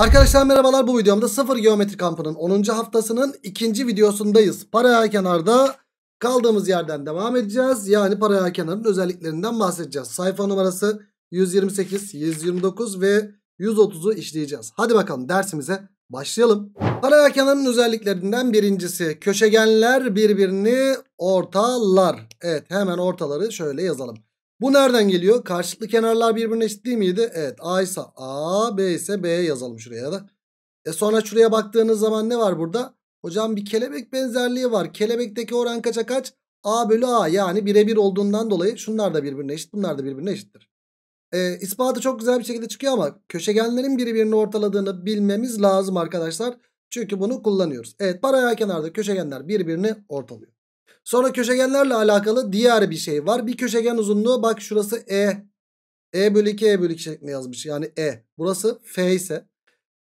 Arkadaşlar merhabalar bu videomda sıfır geometri kampının 10. haftasının ikinci videosundayız. Paralel kenarda kaldığımız yerden devam edeceğiz. Yani paralel kenarın özelliklerinden bahsedeceğiz. Sayfa numarası 128, 129 ve 130'u işleyeceğiz. Hadi bakalım dersimize başlayalım. Paralel kenarın özelliklerinden birincisi köşegenler birbirini ortalar. Evet hemen ortaları şöyle yazalım. Bu nereden geliyor? Karşılıklı kenarlar birbirine eşit değil miydi? Evet. A ise A, B ise B yazalım şuraya da. E sonra şuraya baktığınız zaman ne var burada? Hocam bir kelebek benzerliği var. Kelebekteki oran kaça kaç? A bölü A yani birebir olduğundan dolayı şunlar da birbirine eşit bunlar da birbirine eşittir. E, ispatı çok güzel bir şekilde çıkıyor ama köşegenlerin birbirini ortaladığını bilmemiz lazım arkadaşlar. Çünkü bunu kullanıyoruz. Evet paralel kenarda köşegenler birbirini ortalıyor. Sonra köşegenlerle alakalı diğer bir şey var. Bir köşegen uzunluğu bak şurası E. E bölü 2 E bölü 2 şeklinde yazmış. Yani E. Burası F ise.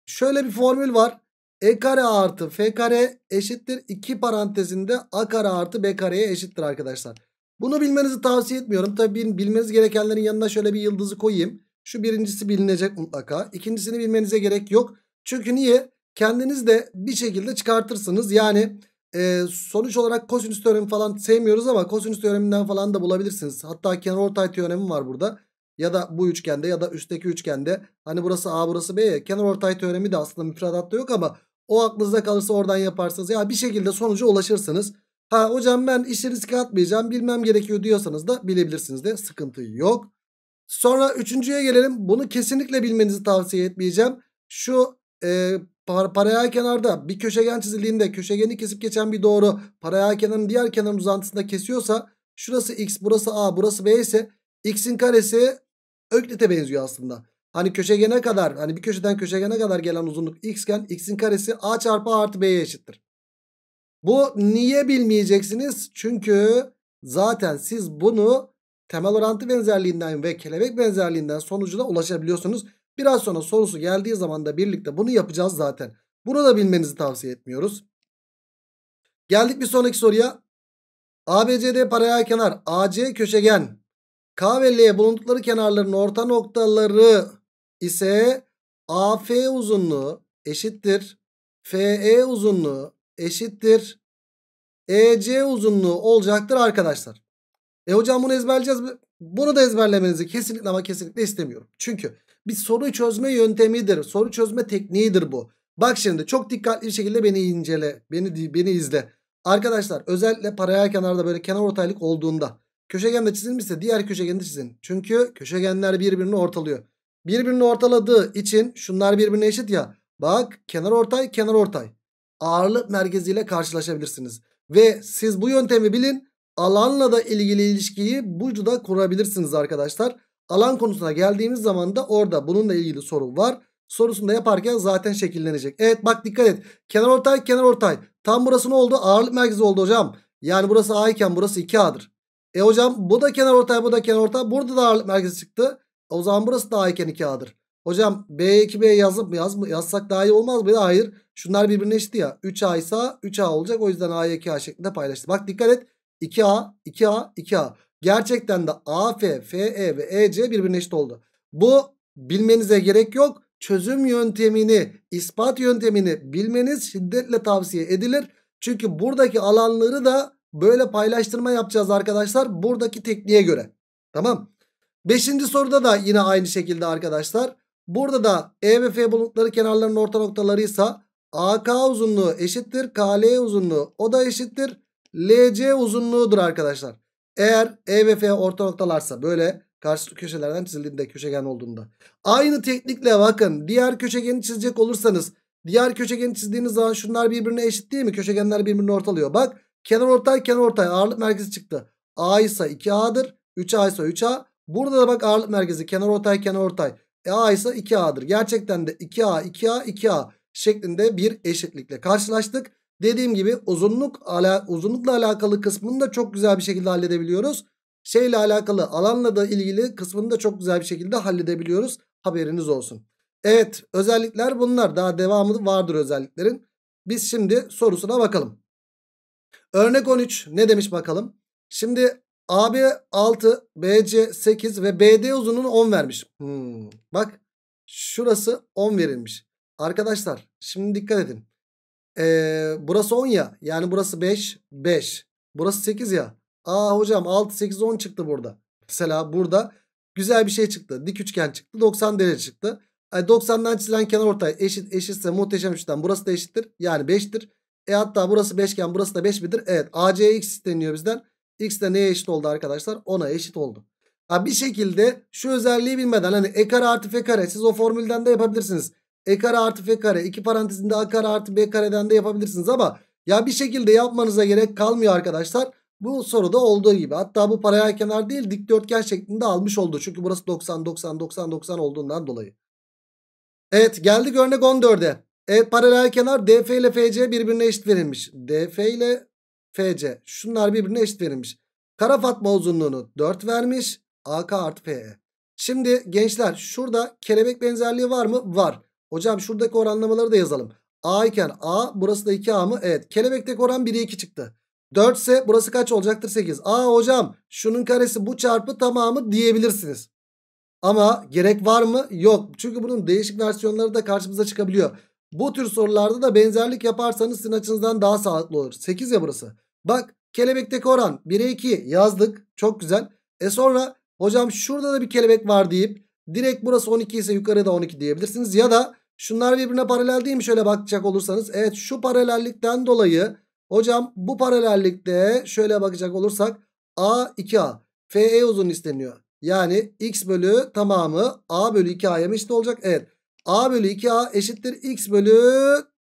Şöyle bir formül var. E kare artı F kare eşittir. 2 parantezinde A kare artı B kareye eşittir arkadaşlar. Bunu bilmenizi tavsiye etmiyorum. Tabii bilmeniz gerekenlerin yanına şöyle bir yıldızı koyayım. Şu birincisi bilinecek mutlaka. İkincisini bilmenize gerek yok. Çünkü niye? Kendiniz de bir şekilde çıkartırsınız. Yani e, sonuç olarak kosinüs teoremi falan sevmiyoruz ama kosinüs teoreminden falan da bulabilirsiniz. Hatta kenar ortay teoremi var burada. Ya da bu üçgende ya da üstteki üçgende. Hani burası A burası B ya. Kenar ortay teoremi de aslında müfredatta yok ama o aklınızda kalırsa oradan yaparsınız. Ya bir şekilde sonuca ulaşırsınız. Ha hocam ben işi riske atmayacağım bilmem gerekiyor diyorsanız da bilebilirsiniz de sıkıntı yok. Sonra üçüncüye gelelim. Bunu kesinlikle bilmenizi tavsiye etmeyeceğim. Şu e, Par paralel kenarda bir köşegen çizildiğinde köşegeni kesip geçen bir doğru paralel kenarın diğer kenar uzantısında kesiyorsa şurası x burası a burası b ise x'in karesi öklite benziyor aslında. Hani köşegene kadar hani bir köşeden köşegene kadar gelen uzunluk xken, x'in karesi a çarpı a artı b'ye eşittir. Bu niye bilmeyeceksiniz? Çünkü zaten siz bunu temel orantı benzerliğinden ve kelebek benzerliğinden sonucuna ulaşabiliyorsunuz. Biraz sonra sorusu geldiği zaman da birlikte bunu yapacağız zaten. Bunu da bilmenizi tavsiye etmiyoruz. Geldik bir sonraki soruya. ABCD paralel kenar AC köşegen K ve L bulundukları kenarların orta noktaları ise AF uzunluğu eşittir. FE uzunluğu eşittir. EC uzunluğu olacaktır arkadaşlar. E hocam bunu ezberleyeceğiz mi? Bunu da ezberlemenizi kesinlikle ama kesinlikle istemiyorum. Çünkü bir soru çözme yöntemidir. Soru çözme tekniğidir bu. Bak şimdi çok dikkatli bir şekilde beni incele. Beni beni izle. Arkadaşlar özellikle paralel kenarda böyle kenar ortaylık olduğunda köşegen de çizilmişse diğer köşegeni de çizin. Çünkü köşegenler birbirini ortalıyor. Birbirini ortaladığı için şunlar birbirine eşit ya. Bak kenar ortay kenar ortay. Ağırlık merkeziyle karşılaşabilirsiniz. Ve siz bu yöntemi bilin. Alanla da ilgili ilişkiyi da kurabilirsiniz arkadaşlar. Alan konusuna geldiğimiz zaman da orada bununla ilgili soru var. Sorusunu da yaparken zaten şekillenecek. Evet bak dikkat et. Kenar ortay kenar ortay. Tam burası ne oldu? Ağırlık merkezi oldu hocam. Yani burası A iken burası 2A'dır. E hocam bu da kenar ortay bu da kenar ortay. Burada da ağırlık merkezi çıktı. O zaman burası da A iken 2A'dır. Hocam B2B yazıp mı yaz mı? Yazsak daha iyi olmaz mı? Hayır. Şunlar birbirine eşit ya. 3A ise 3A olacak. O yüzden A'ya 2A şeklinde paylaştı. Bak dikkat et. 2A, 2A, 2A. Gerçekten de AF, FE ve EC birbirine eşit oldu. Bu bilmenize gerek yok. Çözüm yöntemini, ispat yöntemini bilmeniz şiddetle tavsiye edilir. Çünkü buradaki alanları da böyle paylaştırma yapacağız arkadaşlar. Buradaki tekniğe göre. Tamam. Beşinci soruda da yine aynı şekilde arkadaşlar. Burada da E ve F bulutları kenarlarının orta noktalarıysa AK uzunluğu eşittir. KL uzunluğu o da eşittir. LC uzunluğudur arkadaşlar. Eğer E ve F orta noktalarsa böyle karşı köşelerden çizildiğinde köşegen olduğunda. Aynı teknikle bakın diğer köşegeni çizecek olursanız diğer köşegeni çizdiğiniz zaman şunlar birbirine eşit değil mi? Köşegenler birbirini ortalıyor. Bak kenar ortay kenar ortay ağırlık merkezi çıktı. A ise 2A'dır. 3A ise 3A. Burada da bak ağırlık merkezi kenar ortay kenar ortay. E A ise 2A'dır. Gerçekten de 2A 2A 2A şeklinde bir eşitlikle karşılaştık. Dediğim gibi uzunluk ala, uzunlukla alakalı kısmını da çok güzel bir şekilde halledebiliyoruz. Şeyle alakalı alanla da ilgili kısmını da çok güzel bir şekilde halledebiliyoruz. Haberiniz olsun. Evet özellikler bunlar. Daha devamı vardır özelliklerin. Biz şimdi sorusuna bakalım. Örnek 13 ne demiş bakalım. Şimdi AB 6, BC 8 ve BD uzunluğunu 10 vermiş. Hmm, bak şurası 10 verilmiş. Arkadaşlar şimdi dikkat edin. Ee, burası 10 ya. Yani burası 5. 5. Burası 8 ya. Aa hocam 6, 8, 10 çıktı burada. Mesela burada güzel bir şey çıktı. Dik üçgen çıktı. 90 derece çıktı. 90'dan e, çizilen kenar ortay eşit eşitse muhteşem üçten burası da eşittir. Yani 5'tir. E hatta burası 5 iken burası da 5 midir? Evet. ACX x isteniyor bizden. X de neye eşit oldu arkadaşlar? 10'a eşit oldu. Ha, bir şekilde şu özelliği bilmeden hani e kare artı f kare siz o formülden de yapabilirsiniz. E kare artı F kare. iki parantezinde A kare artı B kareden de yapabilirsiniz ama ya bir şekilde yapmanıza gerek kalmıyor arkadaşlar. Bu soruda olduğu gibi. Hatta bu paraya kenar değil dikdörtgen şeklinde almış oldu. Çünkü burası 90 90 90 90 olduğundan dolayı. Evet geldik örnek 14'e. Evet paralel kenar DF ile FC birbirine eşit verilmiş. DF ile FC. Şunlar birbirine eşit verilmiş. Kara Fatma uzunluğunu 4 vermiş. AK artı PE. Şimdi gençler şurada kelebek benzerliği var mı? Var. Hocam şuradaki oranlamaları da yazalım. A iken A burası da 2A mı? Evet. Kelebekteki oran 1'e 2 çıktı. 4 ise burası kaç olacaktır? 8. A hocam şunun karesi bu çarpı tamamı diyebilirsiniz. Ama gerek var mı? Yok. Çünkü bunun değişik versiyonları da karşımıza çıkabiliyor. Bu tür sorularda da benzerlik yaparsanız sizin açınızdan daha sağlıklı olur. 8 ya burası. Bak kelebekteki oran 1'e 2 yazdık. Çok güzel. E sonra hocam şurada da bir kelebek var deyip direkt burası 12 ise yukarıda 12 diyebilirsiniz. Ya da Şunlar birbirine paralel değil mi şöyle bakacak olursanız? Evet şu paralellikten dolayı hocam bu paralellikte şöyle bakacak olursak A 2A. FE uzun isteniyor. Yani x bölü tamamı A bölü 2A'ya mı eşit olacak? Evet. A bölü 2A eşittir x bölü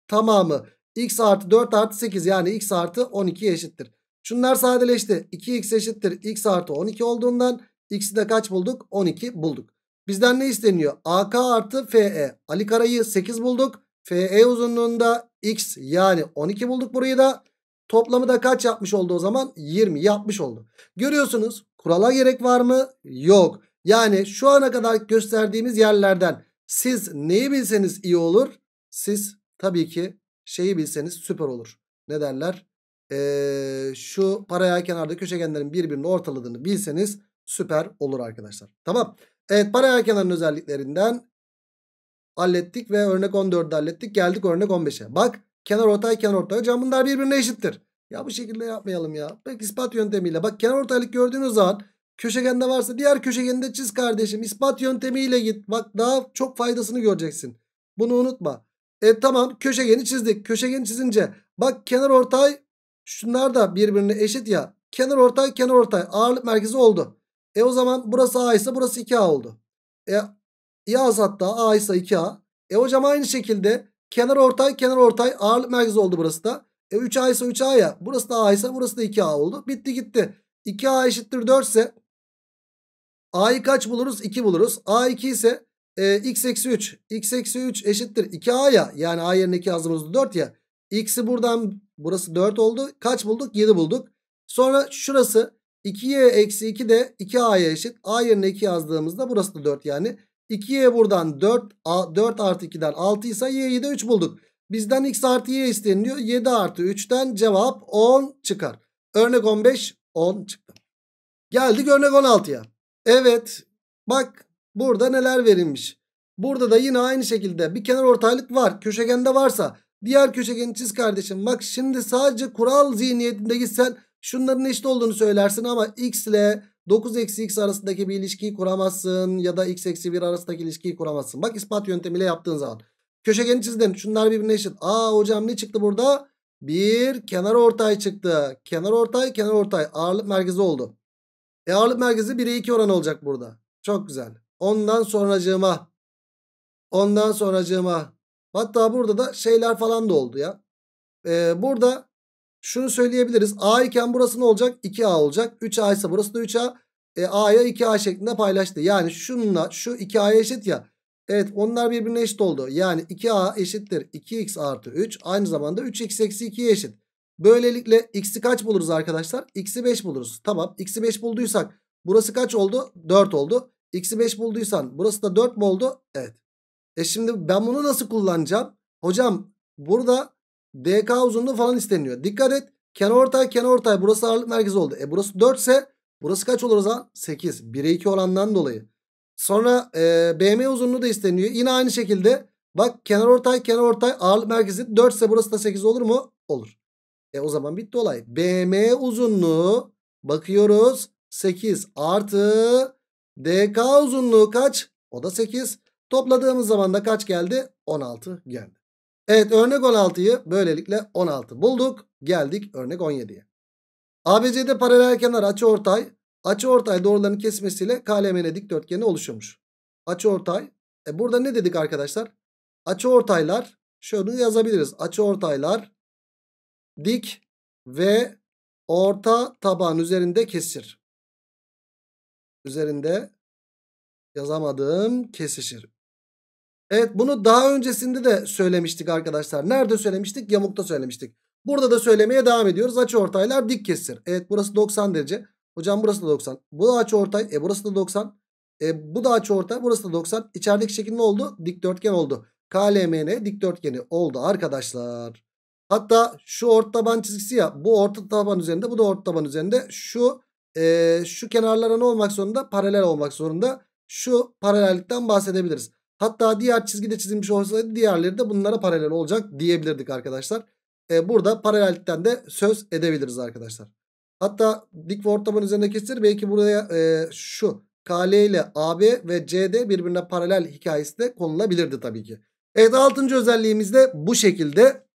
tamamı. x artı 4 artı 8 yani x artı 12 eşittir. Şunlar sadeleşti. 2x eşittir x artı 12 olduğundan x'i de kaç bulduk? 12 bulduk. Bizden ne isteniyor? AK artı FE. Ali Kara'yı 8 bulduk. FE uzunluğunda X yani 12 bulduk burayı da. Toplamı da kaç yapmış oldu o zaman? 20 yapmış oldu. Görüyorsunuz kurala gerek var mı? Yok. Yani şu ana kadar gösterdiğimiz yerlerden siz neyi bilseniz iyi olur? Siz tabii ki şeyi bilseniz süper olur. Ne derler? Ee, şu paraya kenarda köşegenlerin birbirini ortaladığını bilseniz süper olur arkadaşlar. Tamam. Evet paralel kenarın özelliklerinden hallettik ve örnek 14'ü hallettik. Geldik örnek 15'e. Bak kenar ortay kenar ortay. Hocam bunlar birbirine eşittir. Ya bu şekilde yapmayalım ya. Bak ispat yöntemiyle. Bak kenar ortaylık gördüğünüz zaman köşegende varsa diğer köşegende çiz kardeşim. İspat yöntemiyle git. Bak daha çok faydasını göreceksin. Bunu unutma. E tamam köşegeni çizdik. Köşegeni çizince bak kenar ortay şunlar da birbirine eşit ya. Kenar ortay kenar ortay ağırlık merkezi oldu. E o zaman burası A ise burası 2A oldu. E yaz hatta A ise 2A. E hocam aynı şekilde kenar ortay kenar ortay ağırlık merkezi oldu burası da. E 3A ise 3A ya. Burası da A ise burası da 2A oldu. Bitti gitti. 2A eşittir 4 ise A'yı kaç buluruz? 2 buluruz. A 2 ise e, x eksi 3. x eksi 3 eşittir 2A ya. Yani A yerine 2 yazdığımızda 4 ya. X'i buradan burası 4 oldu. Kaç bulduk? 7 bulduk. Sonra şurası 2y eksi 2 de 2a'ya eşit. A yerine 2 yazdığımızda burası da 4 yani. 2y buradan 4, 4 artı 2'den 6 ise y'yi de 3 bulduk. Bizden x artı y isteniliyor. 7 artı 3'ten cevap 10 çıkar. Örnek 15 10 çıktı. Geldik örnek 16'ya. Evet bak burada neler verilmiş. Burada da yine aynı şekilde bir kenar ortaylık var. Köşegende varsa diğer köşegeni çiz kardeşim. Bak şimdi sadece kural zihniyetinde gitsen Şunların eşit olduğunu söylersin ama x ile 9 eksi x arasındaki bir ilişkiyi kuramazsın. Ya da x eksi 1 arasındaki ilişkiyi kuramazsın. Bak ispat yöntemiyle yaptığın zaman. Köşegeni çizdim. Şunlar birbirine eşit. Aa hocam ne çıktı burada? Bir kenar ortay çıktı. Kenar ortay kenar ortay. Ağırlık merkezi oldu. E ağırlık merkezi 1'e 2 oran olacak burada. Çok güzel. Ondan sonracığıma. Ondan sonracığıma. Hatta burada da şeyler falan da oldu ya. Ee, burada şunu söyleyebiliriz. A iken burası ne olacak? 2A olacak. 3A ise burası da 3A. E, A'ya 2A şeklinde paylaştı. Yani şununla şu 2A'ya eşit ya. Evet onlar birbirine eşit oldu. Yani 2A eşittir 2X artı 3. Aynı zamanda 3X eksi 2'ye eşit. Böylelikle X'i kaç buluruz arkadaşlar? X'i 5 buluruz. Tamam X'i 5 bulduysak burası kaç oldu? 4 oldu. X'i 5 bulduysan burası da 4 mi oldu? Evet. E şimdi ben bunu nasıl kullanacağım? Hocam burada DK uzunluğu falan isteniyor. Dikkat et. Kenar ortay kenar ortay. Burası ağırlık merkezi oldu. E burası 4 ise burası kaç olur o zaman? 8. 1'e 2 orandan dolayı. Sonra e, BM uzunluğu da isteniyor. Yine aynı şekilde bak kenar ortay kenar ortay ağırlık merkezi 4 ise burası da 8 olur mu? Olur. E o zaman bitti olay. BM uzunluğu bakıyoruz 8 artı DK uzunluğu kaç? O da 8. Topladığımız zaman da kaç geldi? 16 geldi. Evet örnek 16'yı böylelikle 16 bulduk. Geldik örnek 17'ye. ABC'de paralel kenar açı ortay doğruların kesmesiyle KLMN dikdörtgeni oluşuyormuş. Açıortay. E burada ne dedik arkadaşlar? Açı ortaylar, şunu yazabiliriz. Açı ortaylar dik ve orta taban üzerinde kesir. Üzerinde yazamadım kesişir. Evet bunu daha öncesinde de söylemiştik arkadaşlar. Nerede söylemiştik? Yamukta söylemiştik. Burada da söylemeye devam ediyoruz. Açı ortaylar dik kesir. Evet burası 90 derece. Hocam burası da 90. Bu da açı ortay. E burası da 90. E bu da açı ortay. Burası da 90. İçerideki şekil ne oldu? Dikdörtgen oldu. KLMN dikdörtgeni oldu arkadaşlar. Hatta şu orta taban çizgisi ya. Bu orta taban üzerinde. Bu da orta taban üzerinde. Şu e, şu kenarlara ne olmak zorunda? Paralel olmak zorunda. Şu paralellikten bahsedebiliriz. Hatta diğer çizgide çizilmiş olsaydı diğerleri de bunlara paralel olacak diyebilirdik arkadaşlar. E, burada paralellikten de söz edebiliriz arkadaşlar. Hatta dik ve ortamın üzerine kesilir. Belki buraya e, şu KL ile AB ve CD birbirine paralel hikayesi de konulabilirdi tabii ki. Evet 6. özelliğimiz de bu şekilde.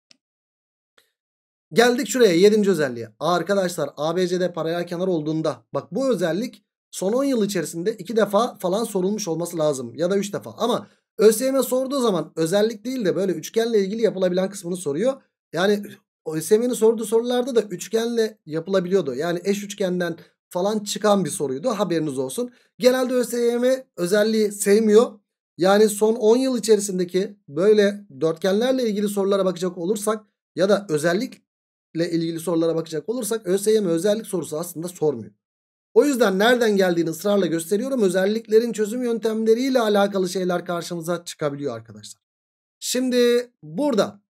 Geldik şuraya 7. özelliğe. Arkadaşlar ABCD paralel kenar olduğunda bak bu özellik son 10 yıl içerisinde 2 defa falan sorulmuş olması lazım. Ya da 3 defa. Ama ÖSYM sorduğu zaman özellik değil de böyle üçgenle ilgili yapılabilen kısmını soruyor. Yani ÖSYM'nin sorduğu sorularda da üçgenle yapılabiliyordu. Yani eş üçgenden falan çıkan bir soruydu haberiniz olsun. Genelde ÖSYM özelliği sevmiyor. Yani son 10 yıl içerisindeki böyle dörtgenlerle ilgili sorulara bakacak olursak ya da özellikle ilgili sorulara bakacak olursak ÖSYM özellik sorusu aslında sormuyor. O yüzden nereden geldiğini ısrarla gösteriyorum. Özelliklerin çözüm yöntemleriyle alakalı şeyler karşımıza çıkabiliyor arkadaşlar. Şimdi burada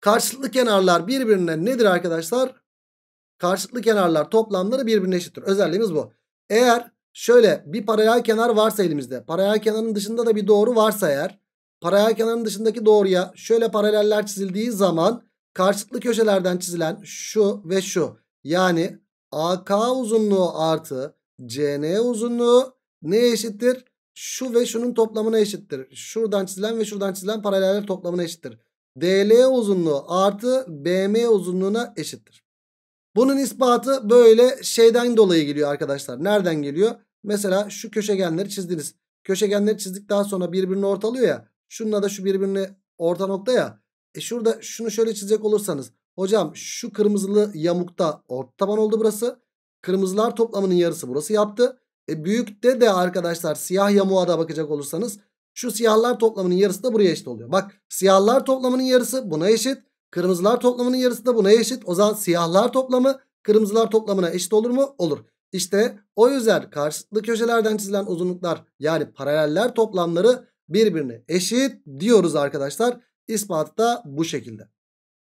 karşılıklı kenarlar birbirine nedir arkadaşlar? Karşılıklı kenarlar toplamları birbirine eşittir. Özelliğimiz bu. Eğer şöyle bir paralel kenar varsa elimizde. Paralel kenarın dışında da bir doğru varsa eğer. Paralel kenarın dışındaki doğruya şöyle paraleller çizildiği zaman karşılıklı köşelerden çizilen şu ve şu. Yani AK uzunluğu artı CN uzunluğu neye eşittir? Şu ve şunun toplamına eşittir. Şuradan çizilen ve şuradan çizilen paraleller toplamına eşittir. DL uzunluğu artı BM uzunluğuna eşittir. Bunun ispatı böyle şeyden dolayı geliyor arkadaşlar. Nereden geliyor? Mesela şu köşegenleri çizdiniz. Köşegenleri çizdikten sonra birbirini ortalıyor ya. Şununla da şu birbirini orta nokta ya. E şurada şunu şöyle çizecek olursanız Hocam şu kırmızılı yamukta orta taban oldu burası. Kırmızılar toplamının yarısı burası yaptı. E büyükte de arkadaşlar siyah yamuğa da bakacak olursanız şu siyahlar toplamının yarısı da buraya eşit oluyor. Bak siyahlar toplamının yarısı buna eşit. Kırmızılar toplamının yarısı da buna eşit. O zaman siyahlar toplamı kırmızılar toplamına eşit olur mu? Olur. İşte o yüzden karşılıklı köşelerden çizilen uzunluklar yani paraleller toplamları birbirine eşit diyoruz arkadaşlar. İspatı da bu şekilde.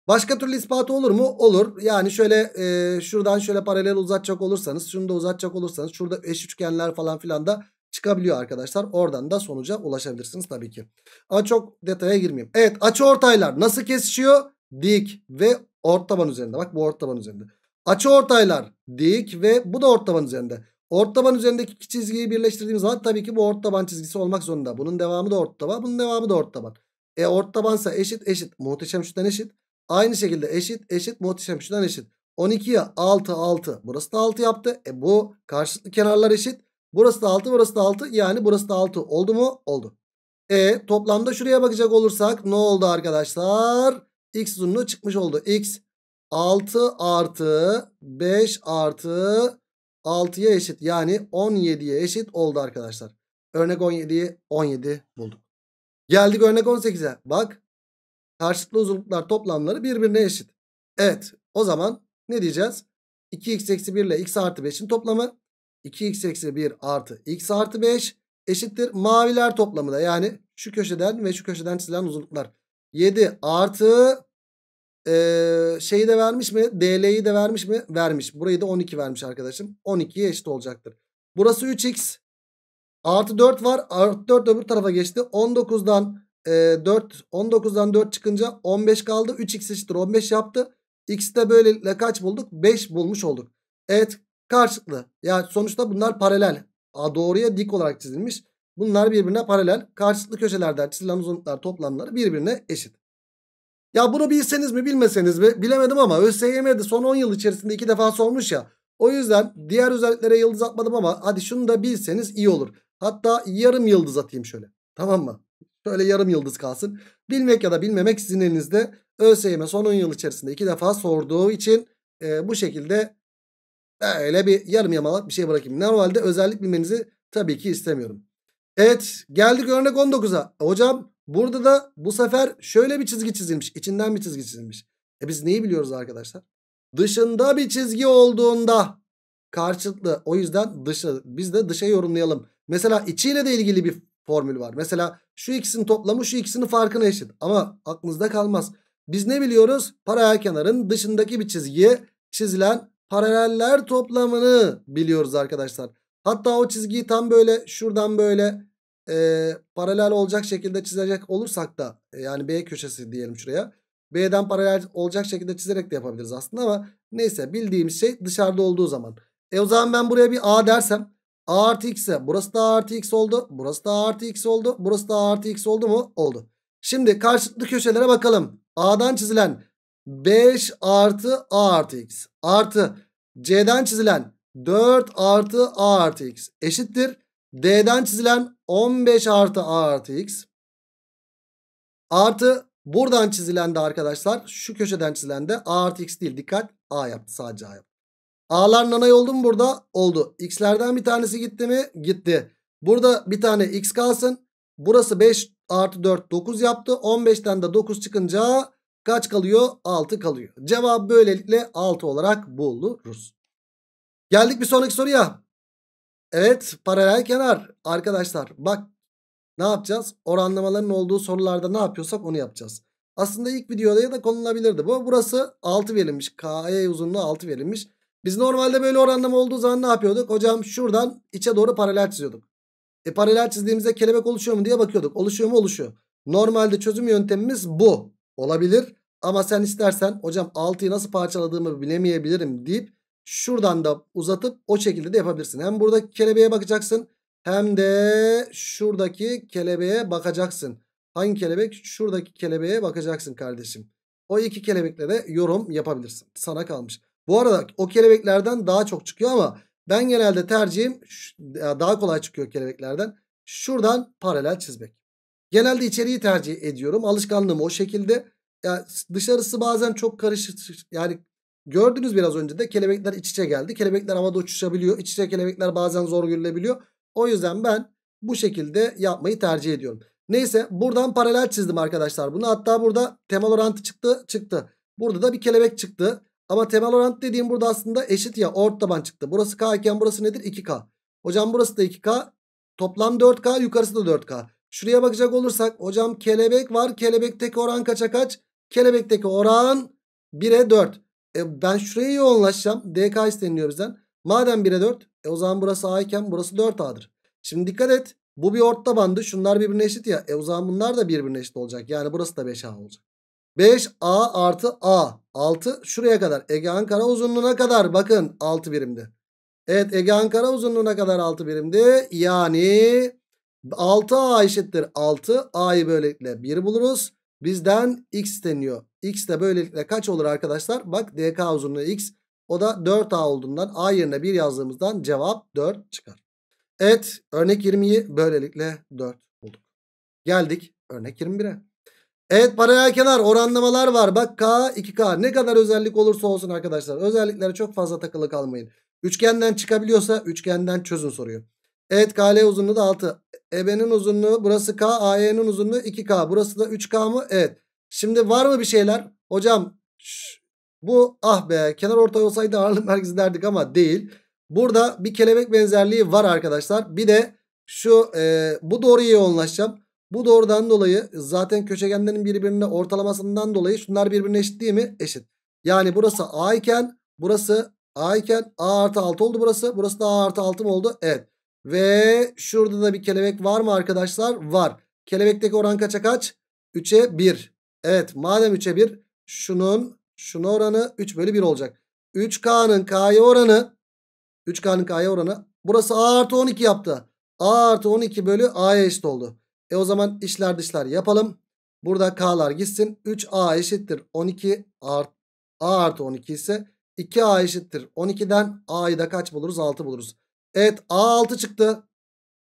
Başka türlü ispatı olur mu? Olur. Yani şöyle e, şuradan şöyle paralel uzatacak olursanız şunu da uzatacak olursanız şurada eş üçgenler falan filan da çıkabiliyor arkadaşlar. Oradan da sonuca ulaşabilirsiniz tabii ki. Ama çok detaya girmeyeyim. Evet açı ortaylar nasıl kesişiyor? Dik ve ort taban üzerinde. Bak bu ort taban üzerinde. Açı ortaylar dik ve bu da ort taban üzerinde. Ort taban üzerindeki iki çizgiyi birleştirdiğimiz zaman tabii ki bu ort taban çizgisi olmak zorunda. Bunun devamı da ort taban, bunun devamı da ort taban. E ort tabansa eşit eşit. Muhteşem şuttan eşit. Aynı şekilde eşit eşit muhteşem şuradan eşit. 12'ye 6 6 burası da 6 yaptı. E bu karşılıklı kenarlar eşit. Burası da 6 burası da 6 yani burası da 6 oldu mu? Oldu. E toplamda şuraya bakacak olursak ne oldu arkadaşlar? X uzunluğu çıkmış oldu. X 6 artı 5 artı 6'ya eşit yani 17'ye eşit oldu arkadaşlar. Örnek 17'yi 17 bulduk. Geldik örnek 18'e. Bak Karşılıklı uzunluklar toplamları birbirine eşit. Evet o zaman ne diyeceğiz? 2x eksi 1 ile x artı 5'in toplamı 2x eksi 1 artı x artı 5 eşittir. Maviler toplamı da yani şu köşeden ve şu köşeden çizilen uzunluklar. 7 artı ee, şeyi de vermiş mi? DL'yi de vermiş mi? Vermiş. Burayı da 12 vermiş arkadaşım. 12'ye eşit olacaktır. Burası 3x. Artı 4 var. Artı 4 öbür tarafa geçti. 19'dan e, 4 19'dan 4 çıkınca 15 kaldı. 3x eşittir 15 yaptı. X de böylelikle kaç bulduk? 5 bulmuş olduk. Evet karşılıklı. Yani sonuçta bunlar paralel. A doğruya dik olarak çizilmiş. Bunlar birbirine paralel. Karşılıklı köşelerden çizilen uzunluklar toplamları birbirine eşit. Ya bunu bilseniz mi bilmeseniz mi bilemedim ama ÖSYM'de son 10 yıl içerisinde iki defa sormuş ya. O yüzden diğer özelliklere yıldız atmadım ama hadi şunu da bilseniz iyi olur. Hatta yarım yıldız atayım şöyle. Tamam mı? Şöyle yarım yıldız kalsın. Bilmek ya da bilmemek sizin elinizde. ÖSYM e son 10 yıl içerisinde iki defa sorduğu için e, bu şekilde öyle bir yarım yamalak bir şey bırakayım. Normalde özellik bilmenizi tabii ki istemiyorum. Evet geldik örnek 19'a. E, hocam burada da bu sefer şöyle bir çizgi çizilmiş. İçinden bir çizgi çizilmiş. E biz neyi biliyoruz arkadaşlar? Dışında bir çizgi olduğunda karşıtlı. O yüzden dışı, biz de dışa yorumlayalım. Mesela içiyle de ilgili bir formül var. Mesela şu ikisinin toplamı şu ikisinin farkına eşit. Ama aklınızda kalmaz. Biz ne biliyoruz? Paralel kenarın dışındaki bir çizgiye çizilen paraleller toplamını biliyoruz arkadaşlar. Hatta o çizgiyi tam böyle şuradan böyle e, paralel olacak şekilde çizecek olursak da e, yani B köşesi diyelim şuraya. B'den paralel olacak şekilde çizerek de yapabiliriz aslında ama neyse bildiğimiz şey dışarıda olduğu zaman. E o zaman ben buraya bir A dersem A artı x'e burası da A artı x oldu. Burası da A artı x oldu. Burası da A artı x oldu mu? Oldu. Şimdi karşılıklı köşelere bakalım. A'dan çizilen 5 artı A artı x artı C'den çizilen 4 artı A artı x eşittir. D'den çizilen 15 artı A artı x artı buradan çizilen de arkadaşlar şu köşeden çizilen de A artı x değil dikkat A yaptı sadece A yaptı. A'lar nanay oldu mu burada? Oldu. X'lerden bir tanesi gitti mi? Gitti. Burada bir tane X kalsın. Burası 5 artı 4 9 yaptı. 15'ten de 9 çıkınca kaç kalıyor? 6 kalıyor. Cevap böylelikle 6 olarak buluruz. Geldik bir sonraki soruya. Evet paralel kenar arkadaşlar bak ne yapacağız? Oranlamaların olduğu sorularda ne yapıyorsak onu yapacağız. Aslında ilk videoda ya da konulabilirdi bu. Burası 6 verilmiş. KE uzunluğu 6 verilmiş. Biz normalde böyle oranlama olduğu zaman ne yapıyorduk? Hocam şuradan içe doğru paralel çiziyorduk. E paralel çizdiğimizde kelebek oluşuyor mu diye bakıyorduk. Oluşuyor mu? Oluşuyor. Normalde çözüm yöntemimiz bu. Olabilir. Ama sen istersen hocam 6'yı nasıl parçaladığımı bilemeyebilirim deyip şuradan da uzatıp o şekilde de yapabilirsin. Hem buradaki kelebeğe bakacaksın hem de şuradaki kelebeğe bakacaksın. Hangi kelebek? Şuradaki kelebeğe bakacaksın kardeşim. O iki kelebekle de yorum yapabilirsin. Sana kalmış. Bu arada o kelebeklerden daha çok çıkıyor ama ben genelde tercihim daha kolay çıkıyor kelebeklerden. Şuradan paralel çizmek. Genelde içeriği tercih ediyorum. Alışkanlığım o şekilde. Ya dışarısı bazen çok karışık. Yani gördünüz biraz önce de kelebekler iç içe geldi. Kelebekler havada uçuşabiliyor. İç içe kelebekler bazen zor görülebiliyor. O yüzden ben bu şekilde yapmayı tercih ediyorum. Neyse buradan paralel çizdim arkadaşlar. Bunu hatta burada temal orantı çıktı çıktı. Burada da bir kelebek çıktı. Ama temel orant dediğim burada aslında eşit ya. Ort taban çıktı. Burası K iken burası nedir? 2K. Hocam burası da 2K. Toplam 4K. Yukarısı da 4K. Şuraya bakacak olursak hocam kelebek var. Kelebekteki oran kaça kaç? Kelebekteki oran 1'e 4. E ben şuraya yoğunlaşacağım. DK isteniliyor bizden. Madem 1'e 4. E o zaman burası A iken burası 4A'dır. Şimdi dikkat et. Bu bir ort tabandı. Şunlar birbirine eşit ya. E o zaman bunlar da birbirine eşit olacak. Yani burası da 5A olacak. 5A artı A. 6 şuraya kadar. Ege Ankara uzunluğuna kadar. Bakın 6 birimdi. Evet Ege Ankara uzunluğuna kadar 6 birimdi. Yani 6A eşittir 6. A'yı böylelikle 1 buluruz. Bizden x isteniyor. X de böylelikle kaç olur arkadaşlar? Bak DK uzunluğu x. O da 4A olduğundan A yerine 1 yazdığımızdan cevap 4 çıkar. Evet örnek 20'yi böylelikle 4 bulduk. Geldik örnek 21'e. Evet paralel kenar oranlamalar var. Bak K 2K ne kadar özellik olursa olsun arkadaşlar. Özelliklere çok fazla takılı kalmayın. Üçgenden çıkabiliyorsa üçgenden çözün soruyor. Evet KL uzunluğu da 6. EB'nin uzunluğu burası K. AE'nin uzunluğu 2K. Burası da 3K mı? Evet. Şimdi var mı bir şeyler? Hocam şş, bu ah be kenar ortay olsaydı ağırlık merkezi derdik ama değil. Burada bir kelebek benzerliği var arkadaşlar. Bir de şu e, bu doğruya yoğunlaşacağım. Bu doğrudan dolayı zaten köşegenlerin birbirine ortalamasından dolayı şunlar birbirine eşit değil mi? Eşit. Yani burası A iken burası A iken A artı 6 oldu burası. Burası da A artı 6 mı oldu? Evet. Ve şurada da bir kelebek var mı arkadaşlar? Var. Kelebekteki oran kaça kaç? 3'e 1. Evet madem 3'e 1 şunun şunun oranı 3 bölü 1 olacak. 3K'nın K'ya oranı 3K'nın K'ya oranı burası A artı 12 yaptı. A artı 12 bölü A'ya eşit oldu. E o zaman işler dışlar yapalım. Burada k'lar gitsin. 3a eşittir 12 art, a artı 12 ise 2a eşittir 12'den a'yı da kaç buluruz? 6 buluruz. Evet a 6 çıktı.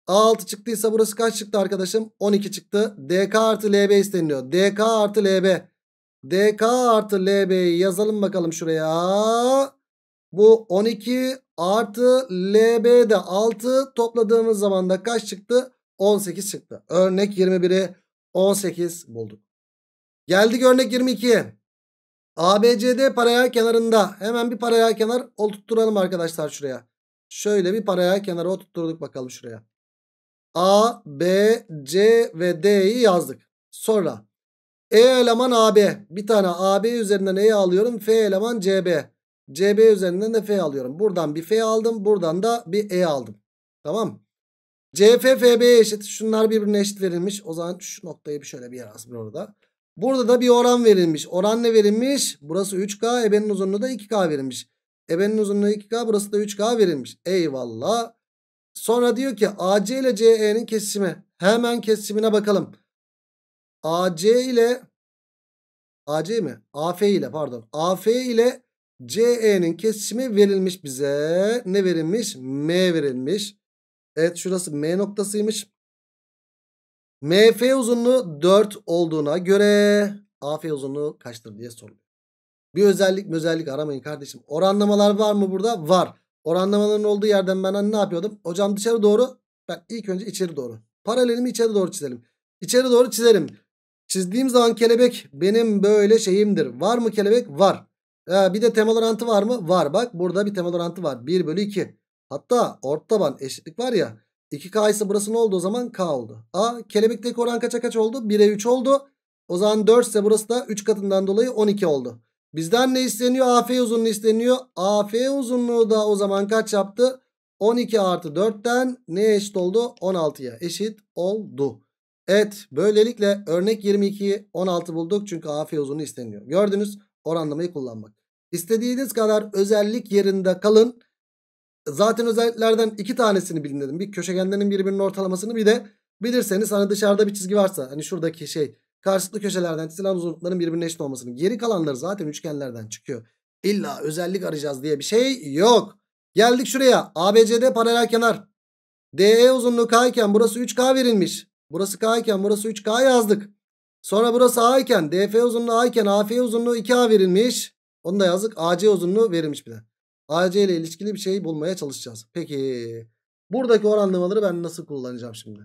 A 6 çıktıysa burası kaç çıktı arkadaşım? 12 çıktı. DK artı LB isteniyor. DK artı LB. DK artı LB'yi yazalım bakalım şuraya. Bu 12 artı LB de 6 topladığımız zaman da kaç çıktı? 18 çıktı. Örnek 21'i 18 bulduk. Geldik örnek 22'ye. ABCD paraya kenarında hemen bir paraya kenar oturtturalım arkadaşlar şuraya. Şöyle bir paraya kenara oturtturduk bakalım şuraya. A, B, C ve D'yi yazdık. Sonra E eleman AB. Bir tane AB üzerinden E'yi alıyorum. F eleman CB. CB üzerinden de F alıyorum. Buradan bir F aldım. Buradan da bir E aldım. Tamam CF eşit. Şunlar birbirine eşit verilmiş. O zaman şu noktayı bir şöyle bir yer bir orada. Burada da bir oran verilmiş. Oran ne verilmiş? Burası 3K. Ebenin uzunluğu da 2K verilmiş. Ebenin uzunluğu 2K. Burası da 3K verilmiş. Eyvallah. Sonra diyor ki AC ile CE'nin kesimi. Hemen kesimine bakalım. AC ile AC mi? AF ile pardon. AF ile CE'nin kesimi verilmiş bize. Ne verilmiş? M verilmiş. Evet şurası M noktasıymış. MF uzunluğu 4 olduğuna göre AF uzunluğu kaçtır diye soruluyor. Bir özellik özellik aramayın kardeşim. Oranlamalar var mı burada? Var. Oranlamaların olduğu yerden ben hani ne yapıyordum? Hocam dışarı doğru ben ilk önce içeri doğru. Paralelimi içeri doğru çizelim. İçeri doğru çizelim. Çizdiğim zaman kelebek benim böyle şeyimdir. Var mı kelebek? Var. Ee, bir de temel orantı var mı? Var. Bak burada bir temel orantı var. 1 bölü 2. Hatta taban eşitlik var ya. 2K ise burası ne oldu o zaman? K oldu. A kelebekteki oran kaça kaç oldu? 1'e 3 oldu. O zaman 4 ise burası da 3 katından dolayı 12 oldu. Bizden ne isteniyor? AF uzunluğu isteniyor. AF uzunluğu da o zaman kaç yaptı? 12 artı 4'ten neye eşit oldu? 16'ya eşit oldu. Evet böylelikle örnek 22'yi 16 bulduk. Çünkü AF uzunluğu isteniyor. Gördünüz oranlamayı kullanmak. İstediğiniz kadar özellik yerinde kalın. Zaten özelliklerden iki tanesini bilin dedim. Bir köşegenlerin birbirinin ortalamasını bir de bilirseniz hani dışarıda bir çizgi varsa hani şuradaki şey karşılıklı köşelerden çizilen uzunlukların birbirine eşit olmasını. Geri kalanları zaten üçgenlerden çıkıyor. İlla özellik arayacağız diye bir şey yok. Geldik şuraya. ABCD paralel kenar. DE uzunluğu K iken burası 3K verilmiş. Burası K iken burası 3K yazdık. Sonra burası A iken DF uzunluğu A iken AF uzunluğu 2A verilmiş. Onu da yazdık. AC uzunluğu verilmiş bir de. AC ile ilişkili bir şey bulmaya çalışacağız. Peki buradaki oranlamaları ben nasıl kullanacağım şimdi?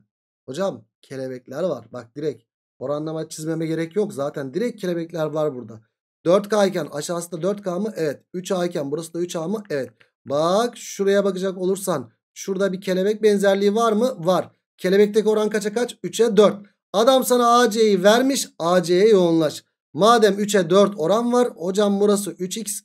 Hocam kelebekler var. Bak direkt oranlama çizmeme gerek yok. Zaten direkt kelebekler var burada. 4K iken aşağısı 4K mı? Evet. 3A iken burası da 3A mı? Evet. Bak şuraya bakacak olursan şurada bir kelebek benzerliği var mı? Var. Kelebekteki oran kaça kaç? 3'e 4. Adam sana AC'yi vermiş. AC'ye yoğunlaş. Madem 3'e 4 oran var. Hocam burası 3x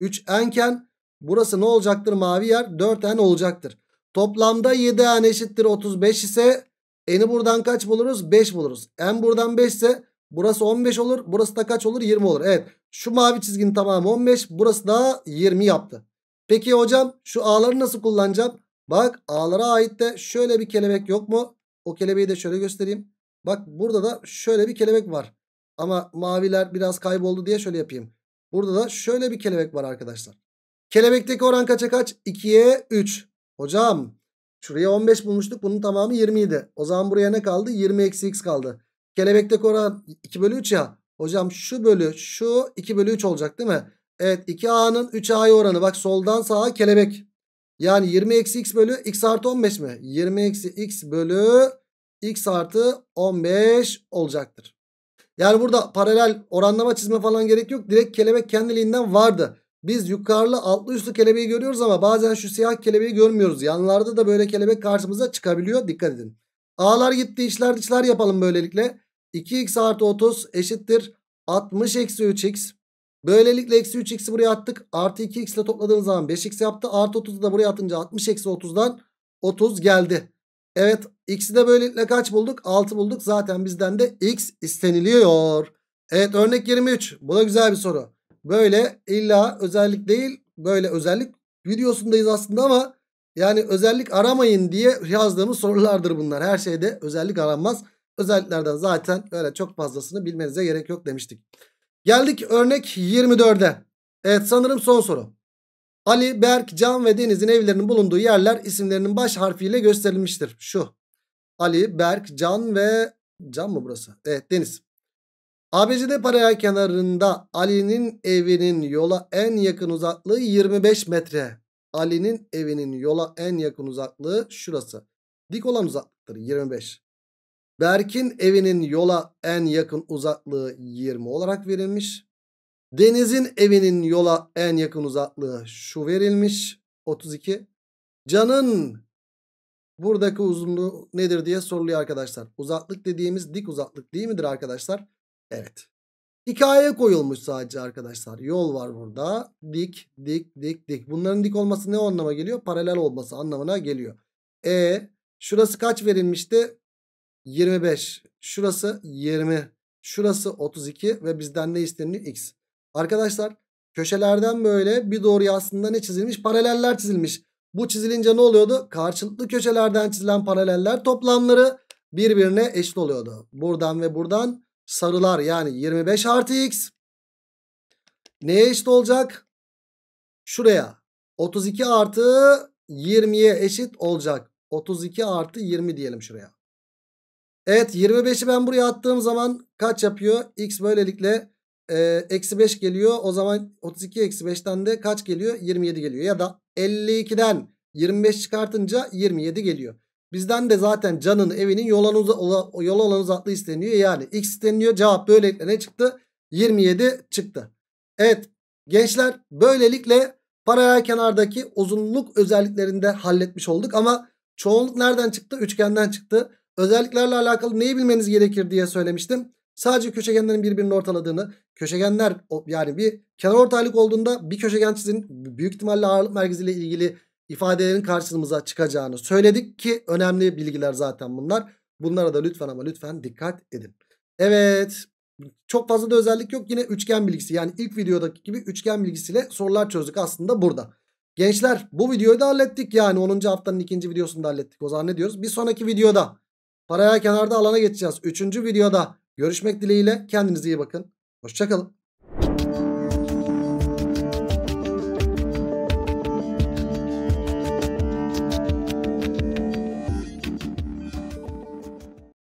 3n iken Burası ne olacaktır mavi yer? 4n olacaktır. Toplamda 7n eşittir 35 ise n'i buradan kaç buluruz? 5 buluruz. n buradan 5 ise burası 15 olur. Burası da kaç olur? 20 olur. Evet şu mavi çizginin tamamı 15 burası da 20 yaptı. Peki hocam şu a'ları nasıl kullanacağım? Bak a'lara ait de şöyle bir kelebek yok mu? O kelebeği de şöyle göstereyim. Bak burada da şöyle bir kelebek var. Ama maviler biraz kayboldu diye şöyle yapayım. Burada da şöyle bir kelebek var arkadaşlar. Kelebekteki oran kaça kaç? 2'ye 3. Hocam şuraya 15 bulmuştuk. Bunun tamamı 27. O zaman buraya ne kaldı? 20 eksi x kaldı. Kelebekteki oran 2 bölü 3 ya. Hocam şu bölü şu 2 bölü 3 olacak değil mi? Evet 2a'nın 3 a'yı oranı. Bak soldan sağa kelebek. Yani 20 eksi x bölü x artı 15 mi? 20 eksi x bölü x artı 15 olacaktır. Yani burada paralel oranlama çizme falan gerek yok. Direkt kelebek kendiliğinden vardı. Biz yukarılı altlı üstlü kelebeği görüyoruz ama bazen şu siyah kelebeği görmüyoruz. Yanlarda da böyle kelebek karşımıza çıkabiliyor. Dikkat edin. A'lar gitti içler dışlar yapalım böylelikle. 2x artı 30 eşittir 60 eksi 3x. Böylelikle eksi 3x'i buraya attık. Artı 2x ile topladığımız zaman 5x yaptı. Artı 30'u da buraya atınca 60 eksi 30'dan 30 geldi. Evet x'i de böylelikle kaç bulduk? 6 bulduk. Zaten bizden de x isteniliyor. Evet örnek 23. Bu da güzel bir soru. Böyle illa özellik değil böyle özellik videosundayız aslında ama yani özellik aramayın diye yazdığımız sorulardır bunlar. Her şeyde özellik aranmaz. Özelliklerden zaten öyle çok fazlasını bilmenize gerek yok demiştik. Geldik örnek 24'e. Evet sanırım son soru. Ali, Berk, Can ve Deniz'in evlerinin bulunduğu yerler isimlerinin baş harfiyle gösterilmiştir. Şu. Ali, Berk, Can ve Can mı burası? Evet Deniz. ABCD paraya kenarında Ali'nin evinin yola en yakın uzaklığı 25 metre. Ali'nin evinin yola en yakın uzaklığı şurası. Dik olan uzaklıktır 25. Berk'in evinin yola en yakın uzaklığı 20 olarak verilmiş. Deniz'in evinin yola en yakın uzaklığı şu verilmiş 32. Can'ın buradaki uzunluğu nedir diye soruluyor arkadaşlar. Uzaklık dediğimiz dik uzaklık değil midir arkadaşlar? Evet. Hikaye koyulmuş sadece arkadaşlar. Yol var burada. Dik, dik, dik, dik. Bunların dik olması ne anlama geliyor? Paralel olması anlamına geliyor. E şurası kaç verilmişti? 25. Şurası 20. Şurası 32 ve bizden ne isteniyor? X. Arkadaşlar köşelerden böyle bir doğruya aslında ne çizilmiş? Paraleller çizilmiş. Bu çizilince ne oluyordu? Karşılıklı köşelerden çizilen paraleller toplamları birbirine eşit oluyordu. Buradan ve buradan sarılar yani 25 artı x neye eşit olacak? Şuraya 32 artı 20'ye eşit olacak. 32 artı 20 diyelim şuraya. Evet 25'i ben buraya attığım zaman kaç yapıyor? X böylelikle e, eksi 5 geliyor. O zaman 32 eksi 5'ten de kaç geliyor? 27 geliyor. Ya da 52'den 25 çıkartınca 27 geliyor. Bizden de zaten Can'ın evinin yol alanı, yol alanı uzaklığı isteniyor. Yani x isteniyor. Cevap böylelikle ne çıktı? 27 çıktı. Evet gençler böylelikle paralel kenardaki uzunluk özelliklerinde halletmiş olduk. Ama çoğunluk nereden çıktı? Üçgenden çıktı. Özelliklerle alakalı neyi bilmeniz gerekir diye söylemiştim. Sadece köşegenlerin birbirini ortaladığını, köşegenler yani bir kenar ortaylık olduğunda bir köşegen çizin büyük ihtimalle ağırlık merkeziyle ilgili ifadelerin karşımıza çıkacağını söyledik ki önemli bilgiler zaten bunlar. Bunlara da lütfen ama lütfen dikkat edin. Evet çok fazla da özellik yok yine üçgen bilgisi yani ilk videodaki gibi üçgen bilgisiyle sorular çözdük aslında burada. Gençler bu videoyu da hallettik yani 10. haftanın ikinci videosunu da hallettik o zaman ne diyoruz? Bir sonraki videoda paraya kenarda alana geçeceğiz. Üçüncü videoda görüşmek dileğiyle kendinize iyi bakın. Hoşçakalın.